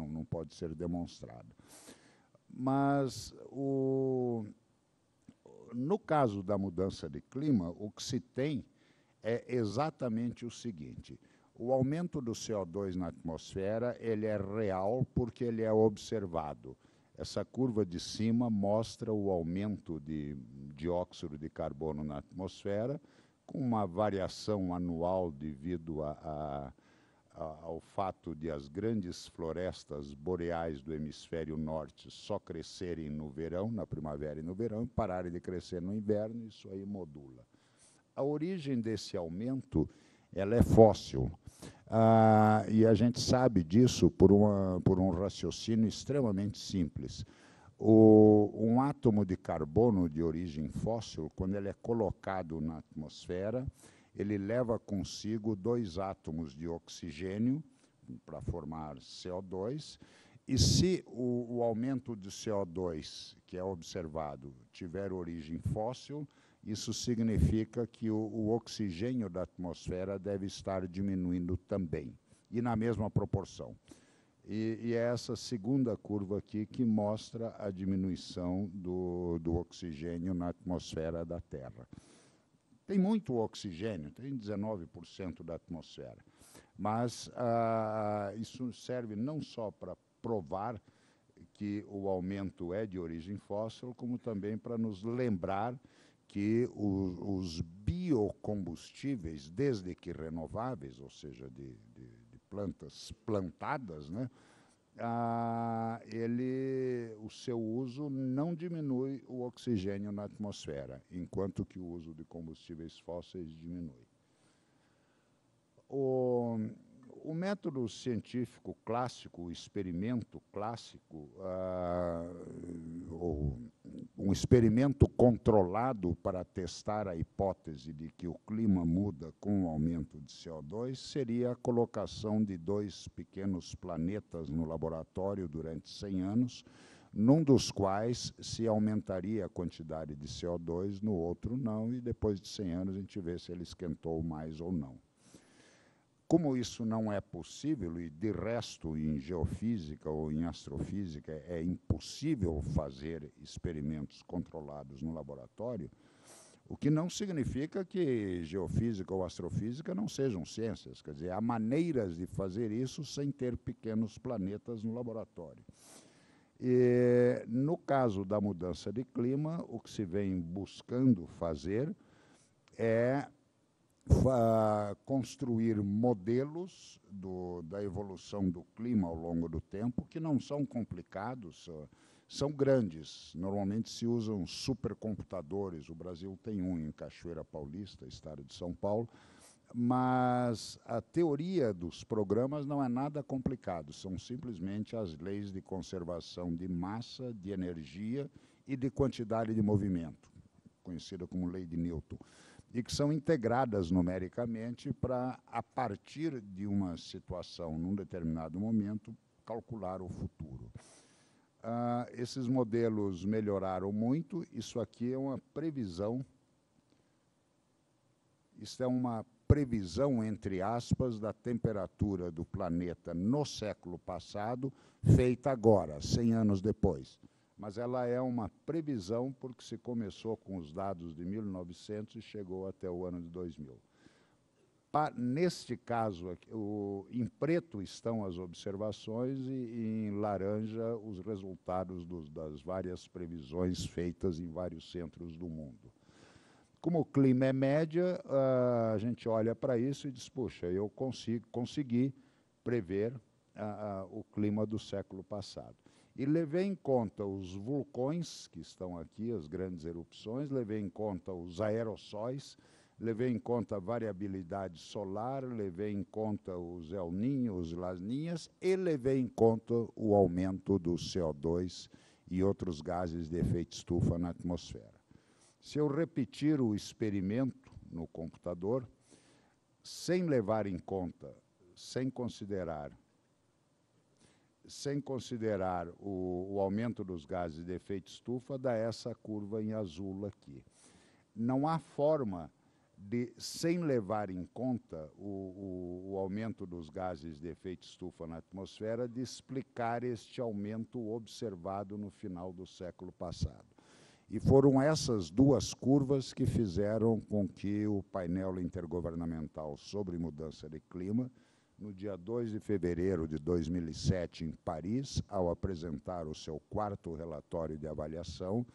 não, não pode ser demonstrado. Mas, o, no caso da mudança de clima, o que se tem é exatamente o seguinte: o aumento do CO2 na atmosfera ele é real porque ele é observado. Essa curva de cima mostra o aumento de dióxido de carbono na atmosfera, com uma variação anual devido a, a ao fato de as grandes florestas boreais do hemisfério norte só crescerem no verão, na primavera e no verão, e pararem de crescer no inverno, isso aí modula. A origem desse aumento ela é fóssil. Ah, e a gente sabe disso por, uma, por um raciocínio extremamente simples. O, um átomo de carbono de origem fóssil, quando ele é colocado na atmosfera, ele leva consigo dois átomos de oxigênio para formar CO2. E se o, o aumento de CO2 que é observado tiver origem fóssil, isso significa que o, o, oxigênio da atmosfera deve estar diminuindo também, e na mesma proporção. E, e é essa segunda curva aqui que mostra a diminuição do, do oxigênio na atmosfera da Terra. Tem muito oxigênio, tem 19% da atmosfera. Mas ah, isso serve não só para provar que o aumento é de origem fóssil, como também para nos lembrar que o, os biocombustíveis, desde que renováveis, ou seja, de, de, de plantas plantadas, né, ah, ele, o seu uso não diminui o oxigênio na atmosfera, enquanto que o uso de combustíveis fósseis diminui. O, o método científico clássico, o experimento clássico, ah, ou um experimento controlado para testar a hipótese de que o clima muda com o aumento de CO2 seria a colocação de dois pequenos planetas no laboratório durante 100 anos, num dos quais se aumentaria a quantidade de CO2, no outro não, e depois de 100 anos a gente vê se ele esquentou mais ou não. Como isso não é possível, e de resto em geofísica ou em astrofísica é impossível fazer experimentos controlados no laboratório, o que não significa que geofísica ou astrofísica não sejam ciências. Quer dizer, há maneiras de fazer isso sem ter pequenos planetas no laboratório. E, no caso da mudança de clima, o que se vem buscando fazer é construir modelos do, da evolução do clima ao longo do tempo, que não são complicados, são grandes. Normalmente se usam supercomputadores, o Brasil tem um em Cachoeira Paulista, estado de São Paulo, mas a teoria dos programas não é nada complicado, são simplesmente as leis de conservação de massa, de energia e de quantidade de movimento, conhecida como lei de Newton e que são integradas numericamente para, a partir de uma situação, num determinado momento, calcular o futuro. Ah, esses modelos melhoraram muito. Isso aqui é uma previsão. Isso é uma previsão, entre aspas, da temperatura do planeta no século passado, feita agora, 100 anos depois mas ela é uma previsão porque se começou com os dados de 1900 e chegou até o ano de 2000. Pa, neste caso, o, em preto estão as observações e, e em laranja os resultados dos, das várias previsões feitas em vários centros do mundo. Como o clima é média, a gente olha para isso e diz: puxa, eu consigo, consegui prever a, a, o clima do século passado. E levei em conta os vulcões que estão aqui, as grandes erupções, levei em conta os aerossóis, levei em conta a variabilidade solar, levei em conta os El Ninho, os lasninhas; e levei em conta o aumento do CO2 e outros gases de efeito estufa na atmosfera. Se eu repetir o experimento no computador, sem levar em conta, sem considerar sem considerar o, o aumento dos gases de efeito estufa, dá essa curva em azul aqui. Não há forma de, sem levar em conta o, o, o aumento dos gases de efeito estufa na atmosfera, de explicar este aumento observado no final do século passado. E foram essas duas curvas que fizeram com que o painel intergovernamental sobre mudança de clima no dia 2 de fevereiro de 2007, em Paris, ao apresentar o seu quarto relatório de avaliação,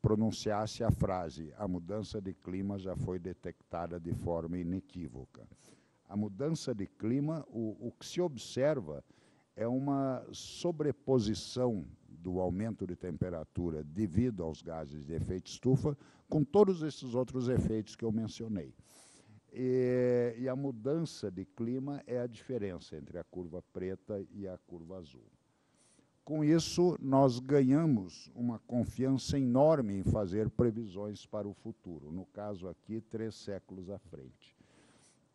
pronunciasse a frase: a mudança de clima já foi detectada de forma inequívoca. A mudança de clima, o, o que se observa é uma sobreposição do aumento de temperatura devido aos gases de efeito estufa com todos esses outros efeitos que eu mencionei. E, e, a mudança de clima é a diferença entre a curva preta e a curva azul. Com isso, nós ganhamos uma confiança enorme em fazer previsões para o futuro, no caso aqui, três séculos à frente.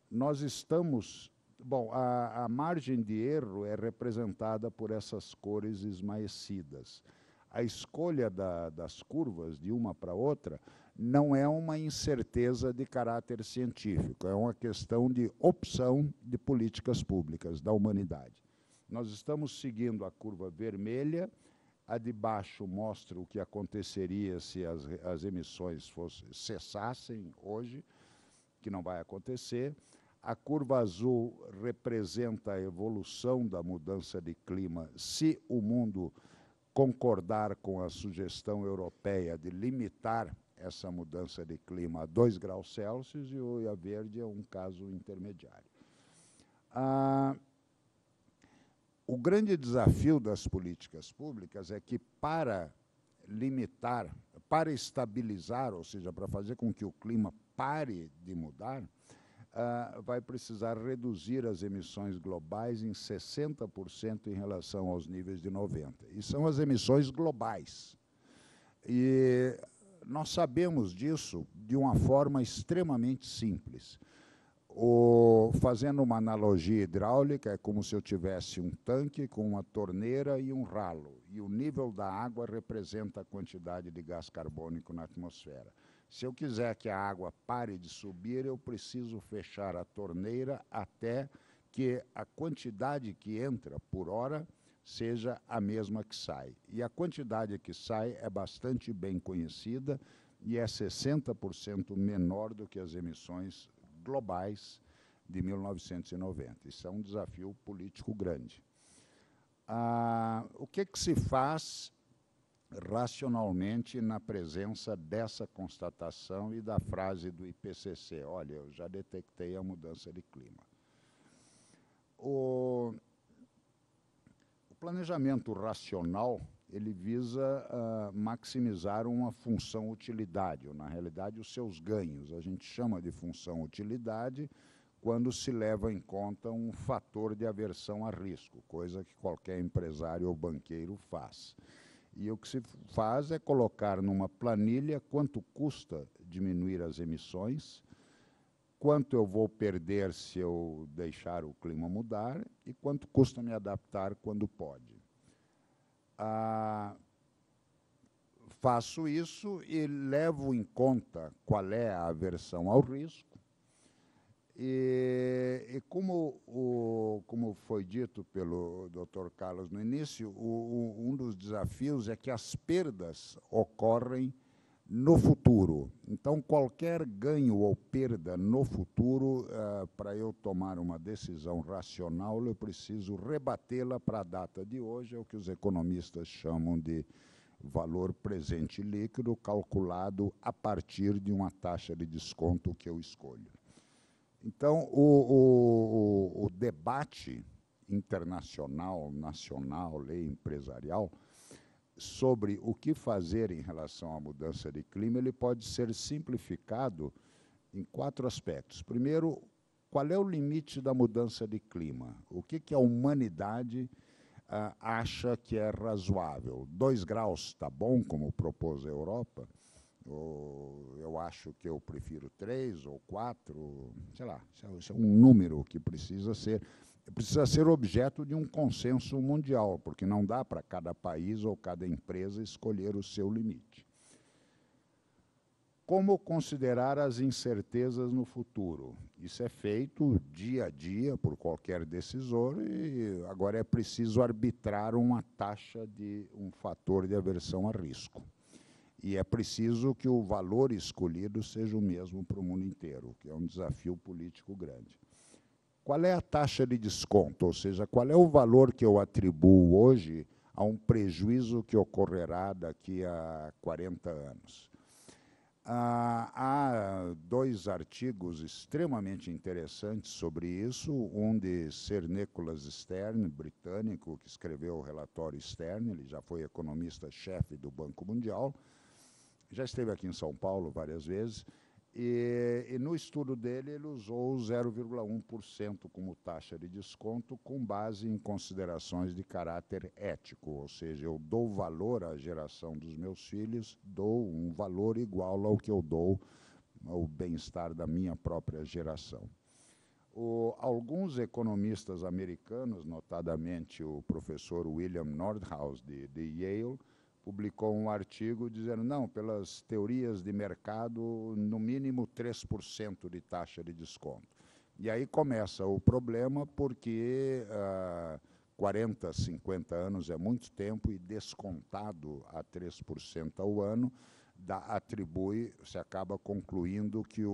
Nós estamos. Bom, a, a margem de erro é representada por essas cores esmaecidas. A escolha da, das curvas de uma para outra não é uma incerteza de caráter científico, é uma questão de opção de políticas públicas da humanidade. Nós estamos seguindo a curva vermelha, a de baixo mostra o que aconteceria se as, as emissões fosse, cessassem hoje, que não vai acontecer. A curva azul representa a evolução da mudança de clima se o mundo concordar com a sugestão europeia de limitar essa mudança de clima a 2 graus Celsius e o Ia Verde é um caso intermediário. Ah, o grande desafio das políticas públicas é que, para limitar, para estabilizar, ou seja, para fazer com que o clima pare de mudar, Uh, vai precisar reduzir as emissões globais em 60% em relação aos níveis de 90. E são as emissões globais. E nós sabemos disso de uma forma extremamente simples. O, fazendo uma analogia hidráulica, é como se eu tivesse um tanque com uma torneira e um ralo, e o nível da água representa a quantidade de gás carbônico na atmosfera. Se eu quiser que a água pare de subir, eu preciso fechar a torneira até que a quantidade que entra por hora seja a mesma que sai. E a quantidade que sai é bastante bem conhecida e é 60% menor do que as emissões globais de 1990. Isso é um desafio político grande. Ah, o que, que se faz racionalmente na presença dessa constatação e da frase do IPCC, olha, eu já detectei a mudança de clima. O, planejamento racional ele visa uh, maximizar uma função utilidade, ou na realidade os seus ganhos. A gente chama de função utilidade quando se leva em conta um fator de aversão a risco, coisa que qualquer empresário ou banqueiro faz. E o que se faz é colocar numa planilha quanto custa diminuir as emissões, quanto eu vou perder se eu deixar o clima mudar e quanto custa me adaptar quando pode. Ah, faço isso e levo em conta qual é a aversão ao risco. E, e como, o, como foi dito pelo Dr. Carlos no início, o, o, um dos desafios é que as perdas ocorrem no futuro. Então, qualquer ganho ou perda no futuro, uh, para eu tomar uma decisão racional, eu preciso rebatê-la para a data de hoje, é o que os economistas chamam de valor presente líquido, calculado a partir de uma taxa de desconto que eu escolho. Então, o, o, o debate internacional, nacional, lei empresarial, sobre o que fazer em relação à mudança de clima, ele pode ser simplificado em quatro aspectos. Primeiro, qual é o limite da mudança de clima? O que, que a humanidade ah, acha que é razoável? Dois graus está bom, como propôs a Europa? Ou eu acho que eu prefiro três ou quatro, sei lá, é um número que precisa ser precisa ser objeto de um consenso mundial, porque não dá para cada país ou cada empresa escolher o seu limite. Como considerar as incertezas no futuro? Isso é feito dia a dia por qualquer decisor e agora é preciso arbitrar uma taxa de um fator de aversão a risco. E é preciso que o valor escolhido seja o mesmo para o mundo inteiro, que é um desafio político grande qual é a taxa de desconto, ou seja, qual é o valor que eu atribuo hoje a um prejuízo que ocorrerá daqui a 40 anos. Ah, há dois artigos extremamente interessantes sobre isso, um de Sir Nicholas Stern, britânico, que escreveu o relatório Stern, ele já foi economista-chefe do Banco Mundial, já esteve aqui em São Paulo várias vezes, e, e, no estudo dele, ele usou 0,1% como taxa de desconto, com base em considerações de caráter ético, ou seja, eu dou valor à geração dos meus filhos, dou um valor igual ao que eu dou ao bem-estar da minha própria geração. O, alguns economistas americanos, notadamente o professor William Nordhaus, de, de Yale, publicou um artigo dizendo, não, pelas teorias de mercado, no mínimo 3% de taxa de desconto. E aí começa o problema, porque ah, 40, 50 anos é muito tempo e descontado a 3% ao ano, atribui, se acaba concluindo que o,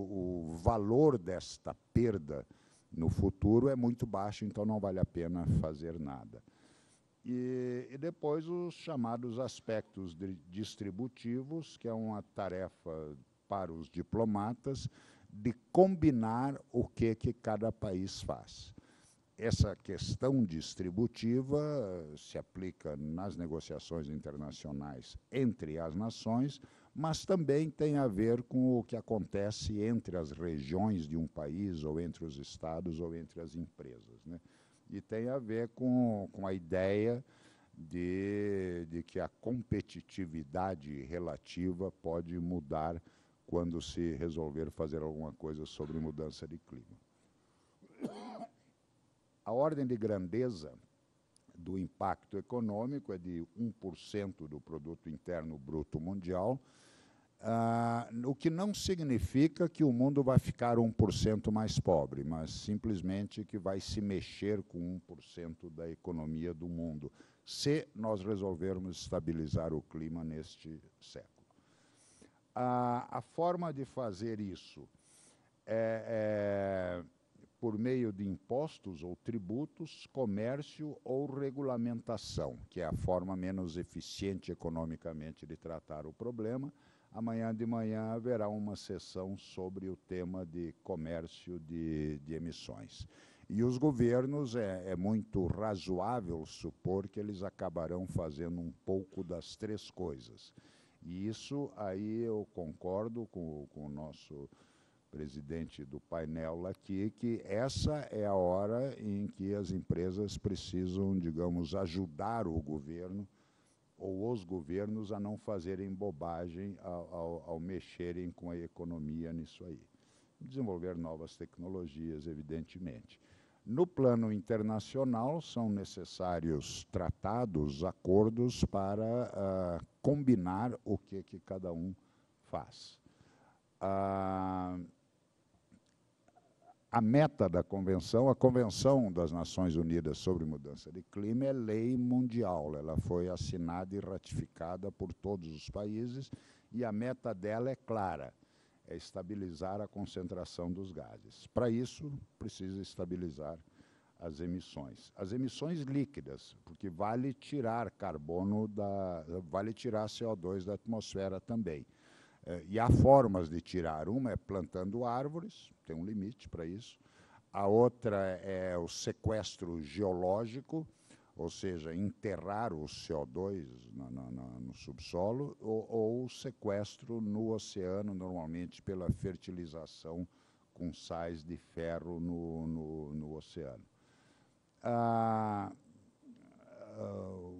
o valor desta perda no futuro é muito baixo, então não vale a pena fazer nada. E, e, depois os chamados aspectos distributivos, que é uma tarefa para os diplomatas de combinar o que, que cada país faz. Essa questão distributiva eh, se aplica nas negociações internacionais entre as nações, mas também tem a ver com o que acontece entre as regiões de um país, ou entre os estados, ou entre as empresas. Né? e tem a ver com, com a ideia de, de que a competitividade relativa pode mudar quando se resolver fazer alguma coisa sobre mudança de clima. A ordem de grandeza do impacto econômico é de 1% do produto interno bruto mundial, ah, o que não significa que o mundo vai ficar 1% mais pobre, mas simplesmente que vai se mexer com 1% da economia do mundo, se nós resolvermos estabilizar o clima neste século. A, ah, a forma de fazer isso é, é por meio de impostos ou tributos, comércio ou regulamentação, que é a forma menos eficiente economicamente de tratar o problema Amanhã de manhã haverá uma sessão sobre o tema de comércio de, de emissões. E os governos, é, é, muito razoável supor que eles acabarão fazendo um pouco das três coisas. E isso aí eu concordo com, com o nosso presidente do painel aqui, que essa é a hora em que as empresas precisam, digamos, ajudar o governo ou os governos a não fazerem bobagem ao, ao, ao mexerem com a economia nisso aí. Desenvolver novas tecnologias, evidentemente. No plano internacional, são necessários tratados, acordos para uh, combinar o que, que cada um faz. Uh, a meta da convenção, a Convenção das Nações Unidas sobre Mudança de Clima é lei mundial, ela foi assinada e ratificada por todos os países e a meta dela é clara, é estabilizar a concentração dos gases. Para isso, precisa estabilizar as emissões. As emissões líquidas, porque vale tirar carbono da vale tirar CO2 da atmosfera também. É, e há formas de tirar. Uma é plantando árvores, tem um limite para isso. A outra é o sequestro geológico, ou seja, enterrar o CO2 no, no, no subsolo, ou, ou o sequestro no oceano, normalmente pela fertilização com sais de ferro no, no, no oceano. Ah, ah